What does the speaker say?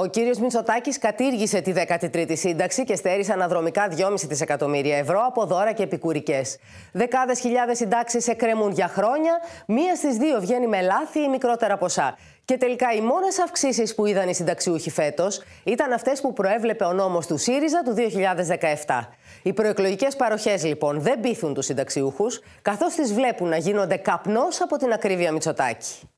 Ο κύριος Μητσοτάκης κατήργησε τη 13η σύνταξη και στέρισε αναδρομικά 2,5 δισεκατομμύρια ευρώ από δώρα και επικουρικές. Δεκάδες χιλιάδες συντάξεις εκκρεμούν για χρόνια, μία στις δύο βγαίνει με λάθη ή μικρότερα ποσά. Και τελικά οι μόνες αυξήσεις που είδαν οι συνταξιούχοι φέτος ήταν αυτές που προέβλεπε ο νόμος του ΣΥΡΙΖΑ του 2017. Οι προεκλογικές παροχές λοιπόν δεν πείθουν τους συνταξιούχους, καθώς τις βλέπουν να γίνονται καπνός από την ακρίβεια Μητσοτάκη.